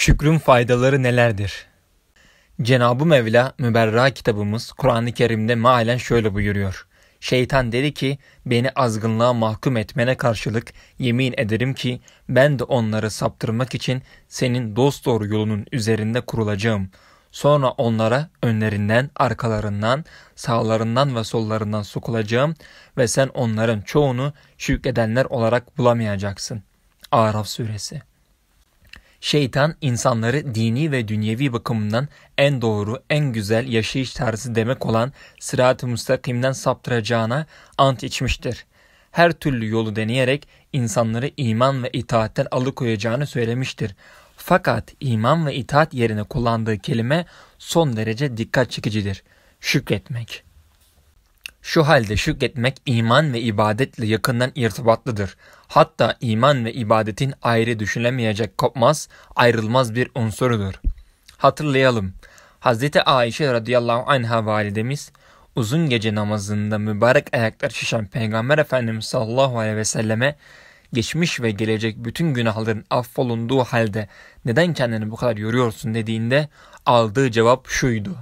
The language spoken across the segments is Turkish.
Şükrün faydaları nelerdir? Cenab-ı Mevla Müberra kitabımız Kur'an-ı Kerim'de malen şöyle buyuruyor. Şeytan dedi ki beni azgınlığa mahkum etmene karşılık yemin ederim ki ben de onları saptırmak için senin dosdoğru yolunun üzerinde kurulacağım. Sonra onlara önlerinden, arkalarından, sağlarından ve sollarından sokulacağım ve sen onların çoğunu şükredenler olarak bulamayacaksın. Araf suresi Şeytan insanları dini ve dünyevi bakımından en doğru, en güzel yaşayış tarzı demek olan sırat-ı müstakimden saptıracağına ant içmiştir. Her türlü yolu deneyerek insanları iman ve itaatten alıkoyacağını söylemiştir. Fakat iman ve itaat yerine kullandığı kelime son derece dikkat çekicidir. Şükretmek. Şu halde şükretmek iman ve ibadetle yakından irtibatlıdır. Hatta iman ve ibadetin ayrı düşünülemeyecek kopmaz, ayrılmaz bir unsurudur. Hatırlayalım. Hz. Ayşe radıyallahu anha validemiz uzun gece namazında mübarek ayaklar şişen Peygamber Efendimiz sallallahu aleyhi ve selleme geçmiş ve gelecek bütün günahların affolunduğu halde neden kendini bu kadar yoruyorsun dediğinde aldığı cevap şuydu.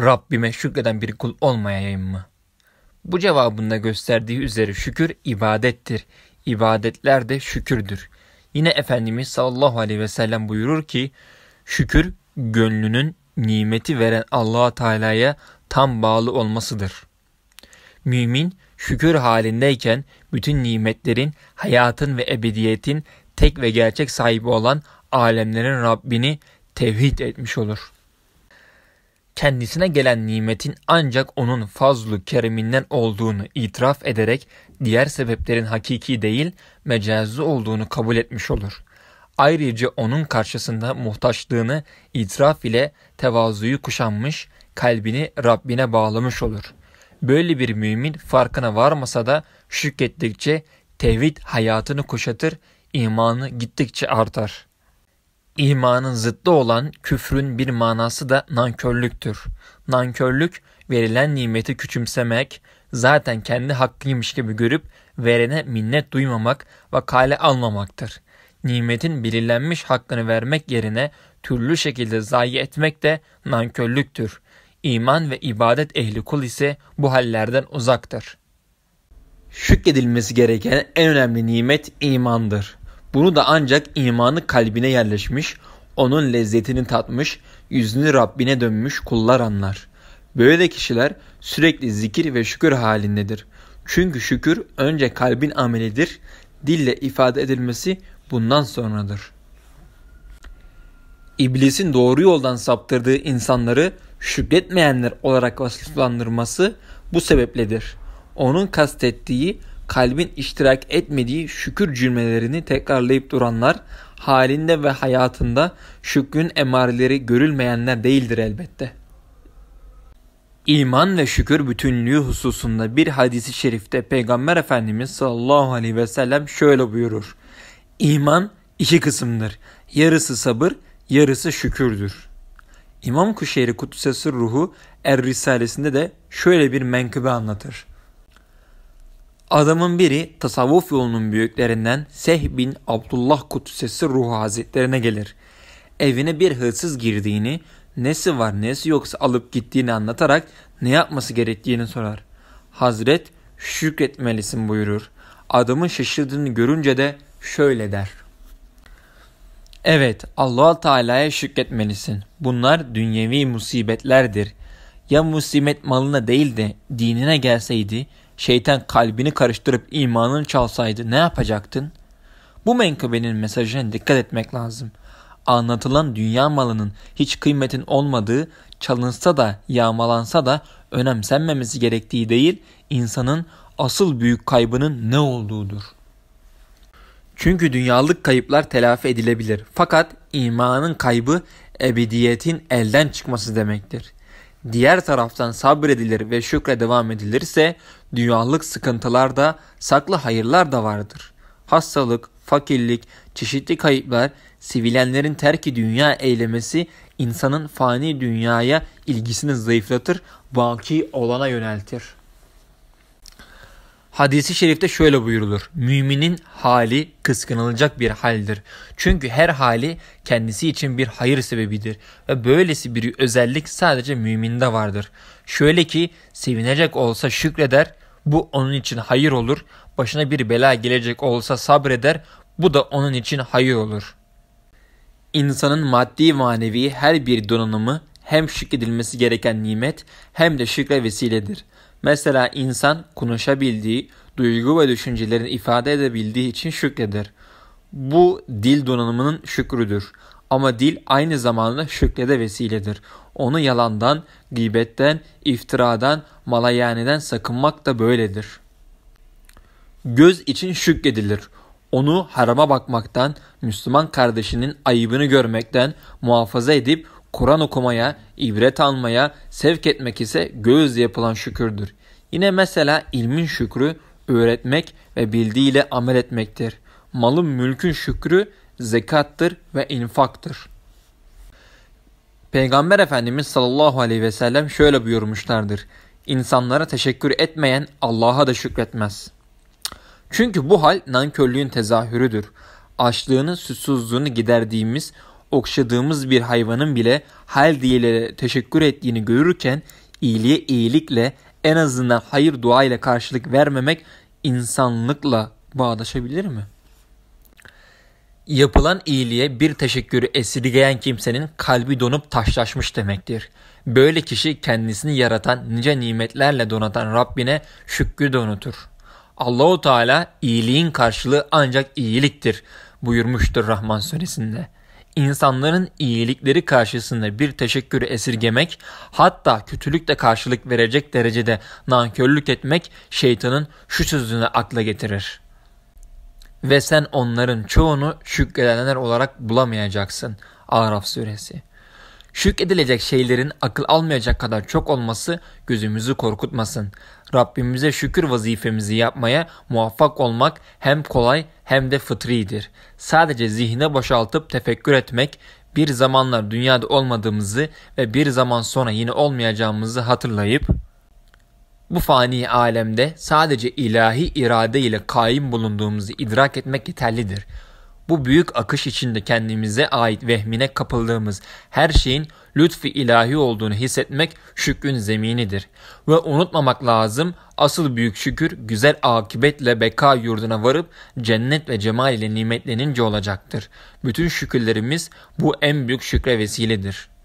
Rabbime şükreden bir kul olmayayım mı? Bu cevabında gösterdiği üzere şükür ibadettir. İbadetler de şükürdür. Yine Efendimiz sallallahu aleyhi ve sellem buyurur ki şükür gönlünün nimeti veren allah Teala'ya tam bağlı olmasıdır. Mümin şükür halindeyken bütün nimetlerin, hayatın ve ebediyetin tek ve gerçek sahibi olan alemlerin Rabbini tevhid etmiş olur kendisine gelen nimetin ancak onun fazlu kereminden olduğunu itiraf ederek diğer sebeplerin hakiki değil mecazi olduğunu kabul etmiş olur. Ayrıca onun karşısında muhtaçlığını itiraf ile tevazuyu kuşanmış, kalbini Rabbine bağlamış olur. Böyle bir mümin farkına varmasa da şükrettikçe tevhid hayatını kuşatır, imanı gittikçe artar.'' İmanın zıddı olan küfrün bir manası da nankörlüktür. Nankörlük verilen nimeti küçümsemek, zaten kendi hakkıymış gibi görüp verene minnet duymamak ve kale almamaktır. Nimetin belirlenmiş hakkını vermek yerine türlü şekilde zayi etmek de nankörlüktür. İman ve ibadet ehli kul ise bu hallerden uzaktır. Şükredilmesi gereken en önemli nimet imandır. Bunu da ancak imanı kalbine yerleşmiş, onun lezzetini tatmış, yüzünü Rabbine dönmüş kullar anlar. Böyle kişiler sürekli zikir ve şükür halindedir. Çünkü şükür önce kalbin amelidir, dille ifade edilmesi bundan sonradır. İblisin doğru yoldan saptırdığı insanları şükretmeyenler olarak vasıflandırması bu sebepledir. Onun kastettiği kalbin iştirak etmediği şükür cümlelerini tekrarlayıp duranlar halinde ve hayatında şükrün emareleri görülmeyenler değildir elbette. İman ve şükür bütünlüğü hususunda bir hadisi şerifte Peygamber Efendimiz sallallahu aleyhi ve sellem şöyle buyurur. İman iki kısımdır. Yarısı sabır, yarısı şükürdür. İmam Kuşeyri Kutsesi Ruhu Er Risalesinde de şöyle bir menkıbe anlatır. Adamın biri tasavvuf yolunun büyüklerinden Seh bin Abdullah Kutsesi Ruhu Hazretlerine gelir. Evine bir hırsız girdiğini, nesi var nesi yoksa alıp gittiğini anlatarak ne yapması gerektiğini sorar. Hazret şükretmelisin buyurur. Adamın şaşırdığını görünce de şöyle der. Evet allah Teala'ya şükretmelisin. Bunlar dünyevi musibetlerdir. Ya musibet malına değil de dinine gelseydi şeytan kalbini karıştırıp imanını çalsaydı ne yapacaktın? Bu menkıbenin mesajına dikkat etmek lazım. Anlatılan dünya malının hiç kıymetin olmadığı, çalınsa da yağmalansa da önemsenmemesi gerektiği değil, insanın asıl büyük kaybının ne olduğudur. Çünkü dünyalık kayıplar telafi edilebilir. Fakat imanın kaybı ebediyetin elden çıkması demektir diğer taraftan sabredilir ve şükre devam edilirse dünyalık sıkıntılarda saklı hayırlar da vardır. Hastalık, fakirlik, çeşitli kayıplar, sivilenlerin terki dünya eylemesi insanın fani dünyaya ilgisini zayıflatır, baki olana yöneltir.'' Hadisi şerifte şöyle buyurulur. Müminin hali kıskanılacak bir haldir. Çünkü her hali kendisi için bir hayır sebebidir ve böylesi bir özellik sadece müminde vardır. Şöyle ki sevinecek olsa şükreder, bu onun için hayır olur. Başına bir bela gelecek olsa sabreder, bu da onun için hayır olur. İnsanın maddi manevi her bir donanımı hem şükredilmesi gereken nimet hem de şükre vesiledir. Mesela insan konuşabildiği, duygu ve düşüncelerini ifade edebildiği için şükreder. Bu dil donanımının şükrüdür. Ama dil aynı zamanda şükrede vesiledir. Onu yalandan, gıybetten, iftiradan, malayaniden sakınmak da böyledir. Göz için şükredilir. Onu harama bakmaktan, Müslüman kardeşinin ayıbını görmekten muhafaza edip Kur'an okumaya, ibret almaya, sevk etmek ise göz yapılan şükürdür. Yine mesela ilmin şükrü öğretmek ve bildiğiyle amel etmektir. Malın mülkün şükrü zekattır ve infaktır. Peygamber Efendimiz sallallahu aleyhi ve sellem şöyle buyurmuşlardır. İnsanlara teşekkür etmeyen Allah'a da şükretmez. Çünkü bu hal nankörlüğün tezahürüdür. Açlığını, susuzluğunu giderdiğimiz, okşadığımız bir hayvanın bile hal diyelere teşekkür ettiğini görürken iyiliğe iyilikle en azından hayır dua ile karşılık vermemek insanlıkla bağdaşabilir mi? Yapılan iyiliğe bir teşekkürü esirgeyen kimsenin kalbi donup taşlaşmış demektir. Böyle kişi kendisini yaratan nice nimetlerle donatan Rabbine şükrü de unutur. Allahu Teala iyiliğin karşılığı ancak iyiliktir buyurmuştur Rahman suresinde insanların iyilikleri karşısında bir teşekkürü esirgemek, hatta kötülükle karşılık verecek derecede nankörlük etmek şeytanın şu sözünü akla getirir. Ve sen onların çoğunu şükredenler olarak bulamayacaksın. Araf suresi. Şük edilecek şeylerin akıl almayacak kadar çok olması gözümüzü korkutmasın. Rabbimize şükür vazifemizi yapmaya muvaffak olmak hem kolay hem de fıtridir. Sadece zihne boşaltıp tefekkür etmek, bir zamanlar dünyada olmadığımızı ve bir zaman sonra yine olmayacağımızı hatırlayıp bu fani alemde sadece ilahi irade ile kaim bulunduğumuzu idrak etmek yeterlidir bu büyük akış içinde kendimize ait vehmine kapıldığımız her şeyin lütfi ilahi olduğunu hissetmek şükrün zeminidir. Ve unutmamak lazım asıl büyük şükür güzel akibetle beka yurduna varıp cennet ve cemal ile nimetlenince olacaktır. Bütün şükürlerimiz bu en büyük şükre vesiledir.''